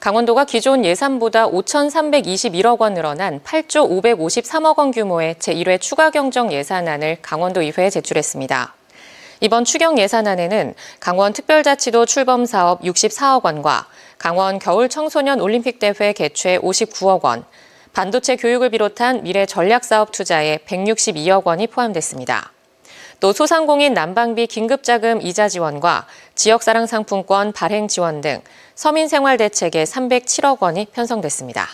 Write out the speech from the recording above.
강원도가 기존 예산보다 5,321억 원 늘어난 8조 553억 원 규모의 제1회 추가경정 예산안을 강원도 의회에 제출했습니다. 이번 추경 예산안에는 강원 특별자치도 출범 사업 64억 원과 강원 겨울 청소년 올림픽 대회 개최 59억 원, 반도체 교육을 비롯한 미래 전략 사업 투자에 162억 원이 포함됐습니다. 또 소상공인 난방비 긴급자금 이자 지원과 지역사랑 상품권 발행 지원 등 서민생활 대책에 307억 원이 편성됐습니다.